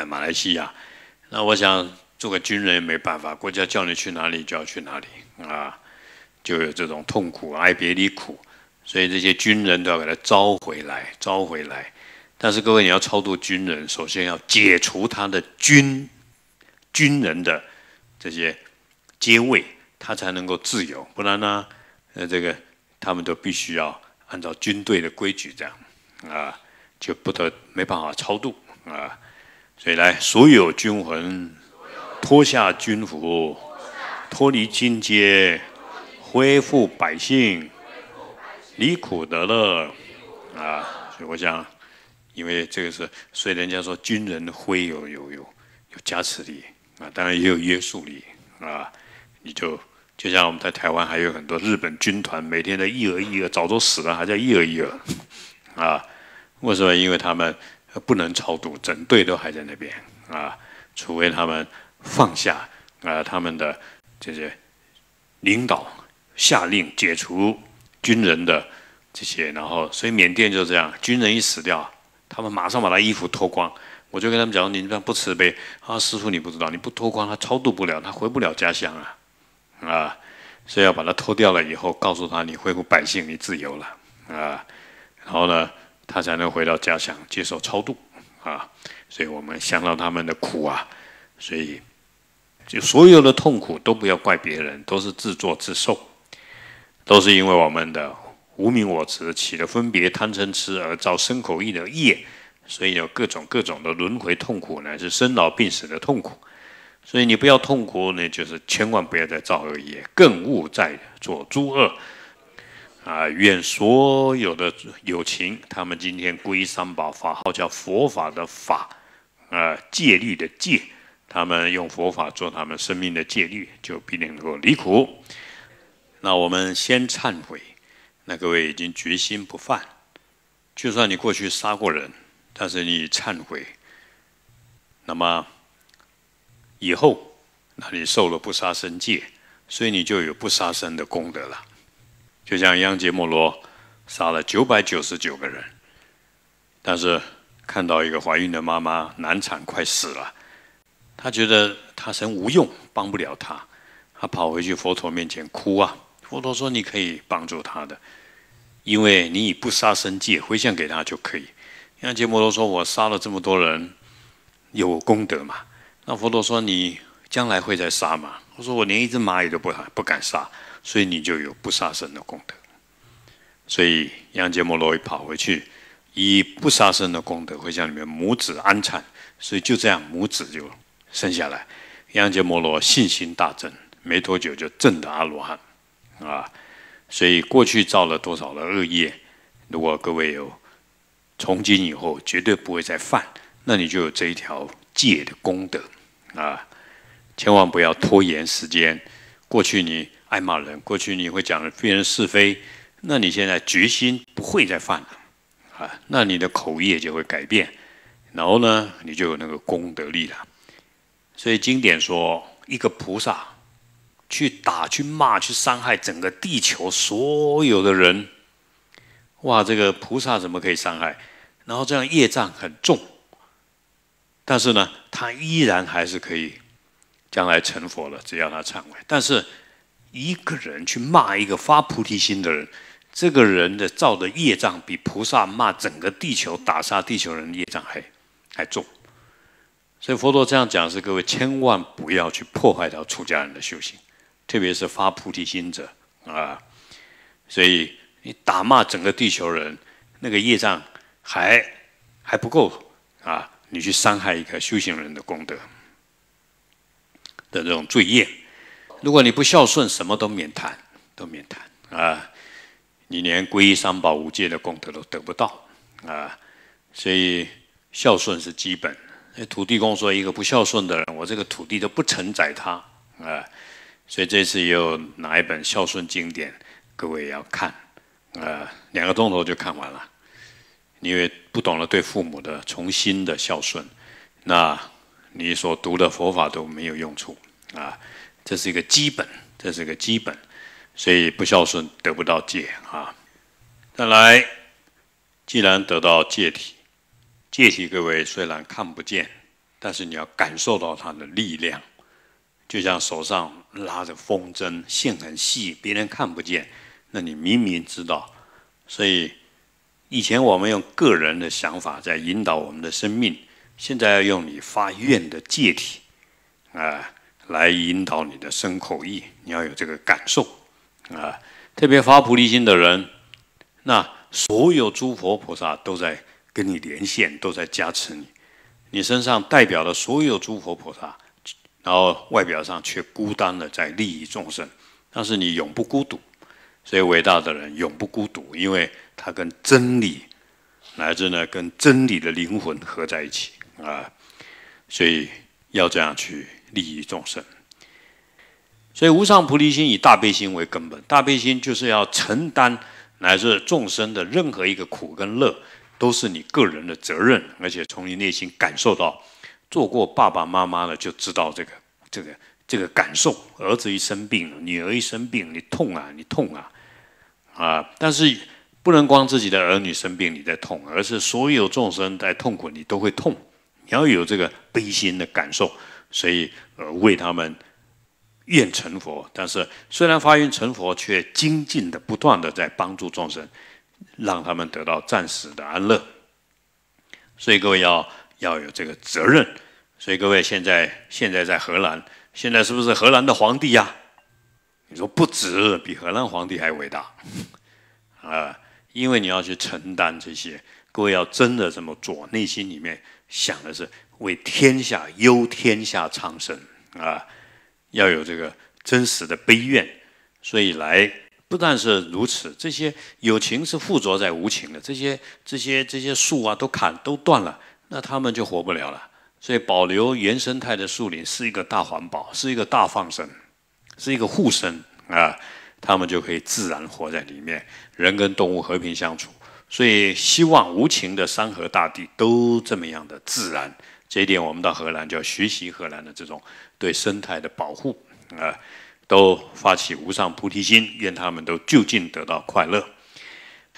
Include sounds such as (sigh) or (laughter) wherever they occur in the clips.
在马来西亚，那我想做个军人也没办法，国家叫你去哪里就要去哪里啊，就有这种痛苦，爱别离苦。所以这些军人都要给他招回来，招回来。但是各位，你要超度军人，首先要解除他的军军人的这些阶位，他才能够自由。不然呢，呃，这个他们都必须要按照军队的规矩这样啊，就不得没办法超度啊。所以，来所有军魂脱下军服，脱离军阶，恢复百姓，离苦得乐啊！所以，我想，因为这个是，所以人家说军人有有有有加持力啊，当然也有约束力啊。你就就像我们在台湾还有很多日本军团，每天在一而一而，早都死了，还在一而一而啊？为什么？因为他们。不能超度，整队都还在那边啊，除非他们放下啊，他们的这些领导下令解除军人的这些，然后所以缅甸就这样，军人一死掉，他们马上把他衣服脱光。我就跟他们讲：“你这样不慈悲啊，师傅你不知道，你不脱光他超度不了，他回不了家乡啊啊，所以要把他脱掉了以后，告诉他你恢复百姓，你自由了啊，然后呢？”他才能回到家乡接受超度，啊，所以我们想到他们的苦啊，所以就所有的痛苦都不要怪别人，都是自作自受，都是因为我们的无名我执起了分别贪嗔痴而造生口意的业，所以有各种各种的轮回痛苦呢，是生老病死的痛苦。所以你不要痛苦呢，就是千万不要再造恶业，更勿再做诸恶。啊！愿所有的友情，他们今天皈三宝，法号叫佛法的法，啊戒律的戒，他们用佛法做他们生命的戒律，就必定能够离苦。那我们先忏悔，那各位已经决心不犯，就算你过去杀过人，但是你忏悔，那么以后那你受了不杀生戒，所以你就有不杀生的功德了。就像央杰莫罗杀了九百九十九个人，但是看到一个怀孕的妈妈难产快死了，他觉得他神无用，帮不了他，他跑回去佛陀面前哭啊。佛陀说：“你可以帮助他的，因为你以不杀生戒回向给他就可以。”央杰摩罗说：“我杀了这么多人，有功德嘛？”那佛陀说：“你将来会再杀嘛？”我说：“我连一只蚂蚁都不不敢杀。”所以你就有不杀生的功德，所以杨杰摩罗一跑回去，以不杀生的功德会向你们母子安产，所以就这样母子就生下来。杨杰摩罗信心大增，没多久就证得阿罗汉啊。所以过去造了多少的恶业，如果各位有从今以后绝对不会再犯，那你就有这一条戒的功德啊！千万不要拖延时间，过去你。爱骂人，过去你会讲的。别人是非，那你现在决心不会再犯了，啊，那你的口业就会改变，然后呢，你就有那个功德力了。所以经典说，一个菩萨去打、去骂、去伤害整个地球所有的人，哇，这个菩萨怎么可以伤害？然后这样业障很重，但是呢，他依然还是可以将来成佛了，只要他忏悔，但是。一个人去骂一个发菩提心的人，这个人的造的业障比菩萨骂整个地球、打杀地球人的业障还还重。所以佛陀这样讲是各位千万不要去破坏到出家人的修行，特别是发菩提心者啊。所以你打骂整个地球人，那个业障还还不够啊？你去伤害一个修行人的功德的这种罪业。如果你不孝顺，什么都免谈，都免谈啊！你连皈依三宝、五戒的功德都得不到啊！所以孝顺是基本。那土地公说：“一个不孝顺的人，我这个土地都不承载他啊！”所以这次有哪一本孝顺经典，各位要看啊。两个钟头就看完了，因为不懂得对父母的重新的孝顺，那你所读的佛法都没有用处啊！这是一个基本，这是一个基本，所以不孝顺得不到戒啊。再来，既然得到戒体，戒体各位虽然看不见，但是你要感受到它的力量，就像手上拉着风筝，线很细，别人看不见，那你明明知道。所以以前我们用个人的想法在引导我们的生命，现在要用你发愿的戒体啊。来引导你的生口意，你要有这个感受，啊！特别发菩提心的人，那所有诸佛菩萨都在跟你连线，都在加持你。你身上代表了所有诸佛菩萨，然后外表上却孤单的在利益众生，但是你永不孤独。所以伟大的人永不孤独，因为他跟真理，乃至呢跟真理的灵魂合在一起啊！所以要这样去。利益众生，所以无上菩提心以大悲心为根本。大悲心就是要承担乃至众生的任何一个苦跟乐，都是你个人的责任，而且从你内心感受到。做过爸爸妈妈的就知道这个、这个、这个感受。儿子一生病，女儿一生病，你痛啊，你痛啊，啊！但是不能光自己的儿女生病你在痛，而是所有众生在痛苦你都会痛。你要有这个悲心的感受。所以，呃，为他们愿成佛，但是虽然发愿成佛，却精进的不断的在帮助众生，让他们得到暂时的安乐。所以各位要要有这个责任。所以各位现在现在在荷兰，现在是不是荷兰的皇帝呀？你说不止，比荷兰皇帝还伟大 (laughs) 啊！因为你要去承担这些，各位要真的这么做，内心里面想的是。为天下忧，天下苍生啊，要有这个真实的悲怨，所以来不但是如此，这些有情是附着在无情的这些这些这些树啊，都砍都断了，那他们就活不了了。所以，保留原生态的树林是一个大环保，是一个大放生，是一个护生啊，他们就可以自然活在里面，人跟动物和平相处。所以，希望无情的山河大地都这么样的自然。这一点，我们到荷兰就要学习荷兰的这种对生态的保护啊，都发起无上菩提心，愿他们都就近得到快乐。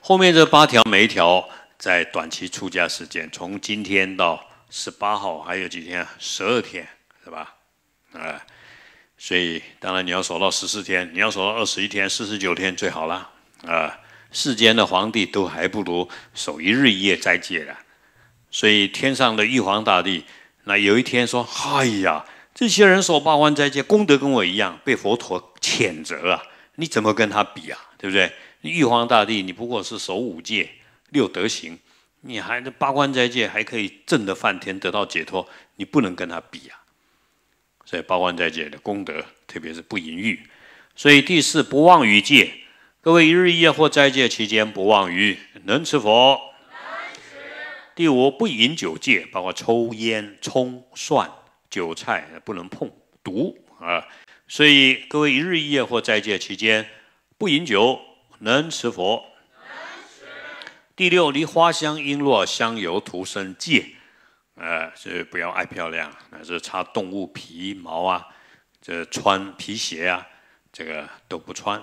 后面这八条，每一条在短期出家时间，从今天到十八号还有几天？十二天是吧？啊，所以当然你要守到十四天，你要守到二十一天、四十九天最好了啊。世间的皇帝都还不如守一日一夜斋戒了。所以天上的玉皇大帝，那有一天说：“哎呀，这些人守八关斋戒，功德跟我一样，被佛陀谴责啊！你怎么跟他比啊？对不对？玉皇大帝，你不过是守五戒六德行，你还八关斋戒还可以正得梵天得到解脱，你不能跟他比啊！所以八关斋戒的功德，特别是不淫欲。所以第四，不忘于戒。各位一日一夜或斋戒期间，不忘于能吃佛、第五，不饮酒戒，包括抽烟、葱、蒜、韭菜不能碰，毒啊！所以各位一日一夜或在戒期间，不饮酒，能持佛。第六，离花香、璎珞、香油、涂身戒，呃，是不要爱漂亮，那是擦动物皮毛啊，这穿皮鞋啊，这个都不穿。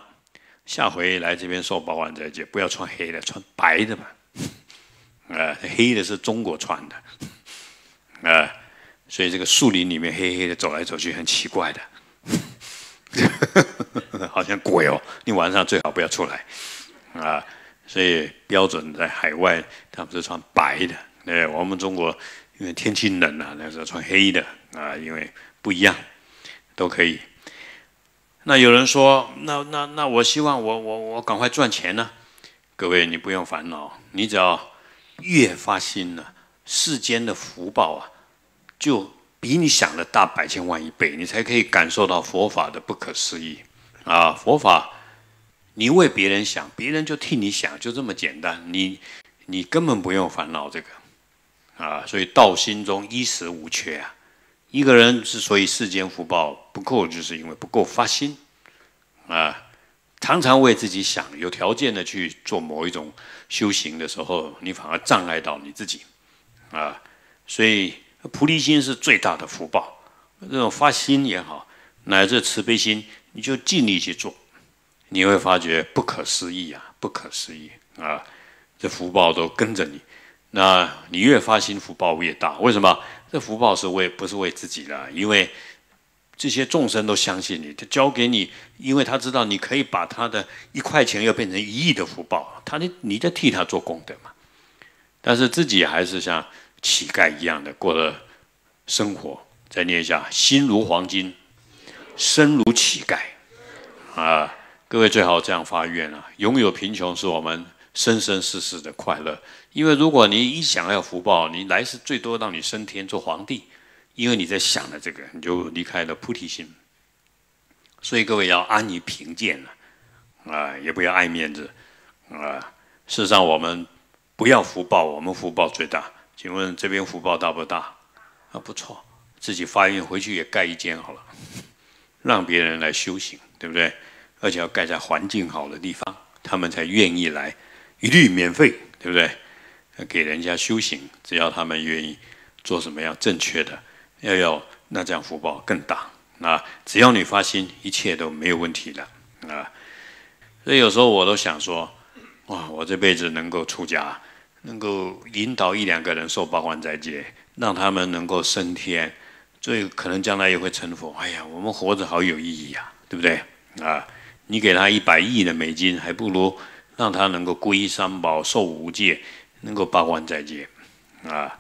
下回来这边受保关斋戒，不要穿黑的，穿白的吧。呃，黑的是中国穿的啊，所以这个树林里面黑黑的走来走去很奇怪的，(laughs) 好像鬼哦。你晚上最好不要出来啊。所以标准在海外，他们是穿白的，哎，我们中国因为天气冷啊，那时候穿黑的啊，因为不一样，都可以。那有人说，那那那我希望我我我赶快赚钱呢？各位，你不用烦恼，你只要。越发心了，世间的福报啊，就比你想的大百千万一倍，你才可以感受到佛法的不可思议啊！佛法，你为别人想，别人就替你想，就这么简单。你，你根本不用烦恼这个啊！所以道心中衣食无缺啊。一个人之所以世间福报不够，就是因为不够发心啊。常常为自己想，有条件的去做某一种修行的时候，你反而障碍到你自己，啊！所以菩提心是最大的福报，这种发心也好，乃至慈悲心，你就尽力去做，你会发觉不可思议啊！不可思议啊！这福报都跟着你，那你越发心，福报越大。为什么？这福报是为不是为自己啦？因为这些众生都相信你，他交给你，因为他知道你可以把他的一块钱又变成一亿的福报，他你你在替他做功德嘛，但是自己还是像乞丐一样的过了生活。再念一下：心如黄金，身如乞丐啊！各位最好这样发愿啊！拥有贫穷是我们生生世世的快乐，因为如果你一想要福报，你来世最多让你升天做皇帝。因为你在想了这个，你就离开了菩提心。所以各位要安于贫贱了，啊，也不要爱面子，啊。事实上，我们不要福报，我们福报最大。请问这边福报大不大？啊，不错，自己发愿回去也盖一间好了，(laughs) 让别人来修行，对不对？而且要盖在环境好的地方，他们才愿意来，一律免费，对不对？给人家修行，只要他们愿意做什么要正确的。要有那这样福报更大啊！只要你发心，一切都没有问题的啊！所以有时候我都想说，哇！我这辈子能够出家，能够引导一两个人受八关斋戒，让他们能够升天，最可能将来也会成佛。哎呀，我们活着好有意义呀，对不对？啊！你给他一百亿的美金，还不如让他能够皈依三宝，受五戒，能够八关斋戒啊！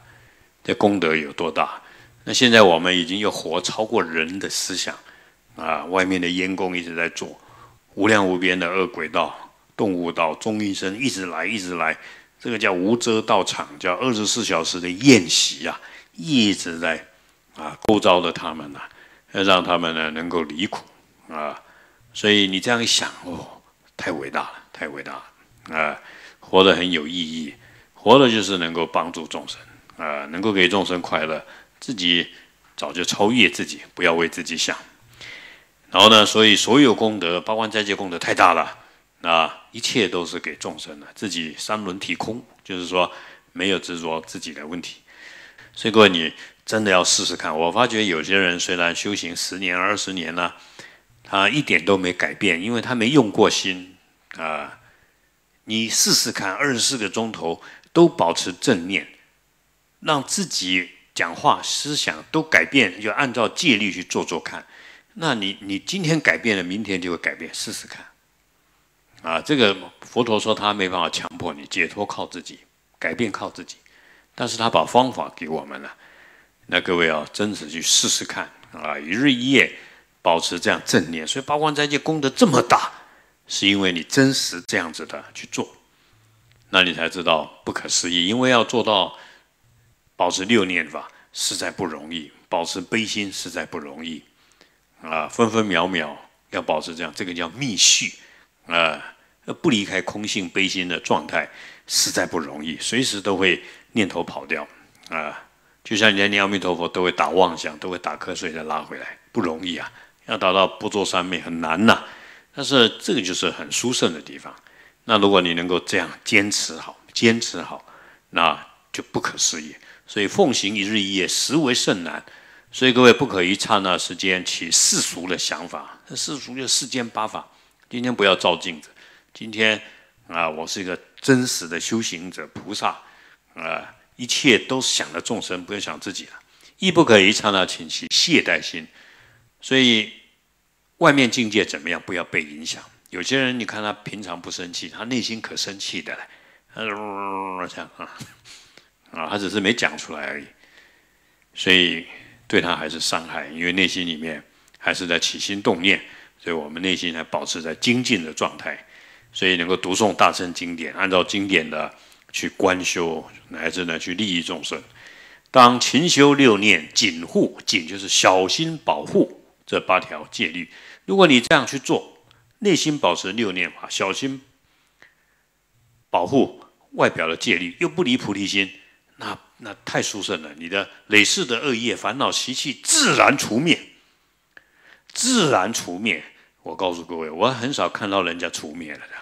这功德有多大？那现在我们已经又活超过人的思想啊！外面的烟工一直在做，无量无边的恶鬼道、动物道、中医生一直来一直来，这个叫无遮道场，叫二十四小时的宴席啊！一直在啊，构造了他们呢，让他们呢能够离苦啊！所以你这样一想哦，太伟大了，太伟大了啊！活得很有意义，活的就是能够帮助众生啊，能够给众生快乐。自己早就超越自己，不要为自己想。然后呢，所以所有功德，八万斋戒功德太大了，那一切都是给众生的。自己三轮体空，就是说没有执着自己的问题。所以各位，你真的要试试看。我发觉有些人虽然修行十年、二十年了，他一点都没改变，因为他没用过心啊。你试试看，二十四个钟头都保持正念，让自己。讲话思想都改变，就按照戒律去做做看。那你你今天改变了，明天就会改变，试试看。啊，这个佛陀说他没办法强迫你解脱，靠自己改变，靠自己。但是他把方法给我们了。那各位啊，真实去试试看啊，一日一夜保持这样正念。所以八关斋戒功德这么大，是因为你真实这样子的去做，那你才知道不可思议。因为要做到。保持六念法实在不容易，保持悲心实在不容易，啊，分分秒秒要保持这样，这个叫密续，啊，不离开空性悲心的状态实在不容易，随时都会念头跑掉，啊，就像家念阿弥陀佛都会打妄想，都会打瞌睡，再拉回来不容易啊，要达到不作三昧很难呐。但是这个就是很殊胜的地方。那如果你能够这样坚持好，坚持好，那就不可思议。所以奉行一日一夜实为甚难，所以各位不可一刹那时间起世俗的想法，世俗就世间八法。今天不要照镜子，今天啊，我是一个真实的修行者菩萨啊，一切都想着众生，不要想自己了。亦不可一刹那请起懈怠心，所以外面境界怎么样，不要被影响。有些人你看他平常不生气，他内心可生气的了，他呜这样啊。啊，他只是没讲出来而已，所以对他还是伤害，因为内心里面还是在起心动念，所以我们内心还保持在精进的状态，所以能够读诵大乘经典，按照经典的去观修，乃至呢去利益众生。当勤修六念，谨护谨就是小心保护这八条戒律。如果你这样去做，内心保持六念啊，小心保护外表的戒律，又不离菩提心。那那太殊胜了，你的累世的恶业、烦恼习气自然除灭，自然除灭。我告诉各位，我很少看到人家除灭了的。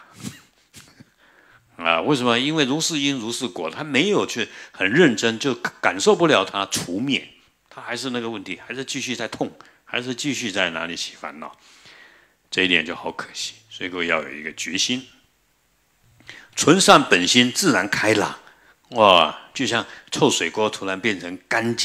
啊，为什么？因为如是因如是果，他没有去很认真，就感受不了他除灭，他还是那个问题，还是继续在痛，还是继续在哪里起烦恼。这一点就好可惜，所以各位要有一个决心，纯善本心，自然开朗。哇！就像臭水沟突然变成干净。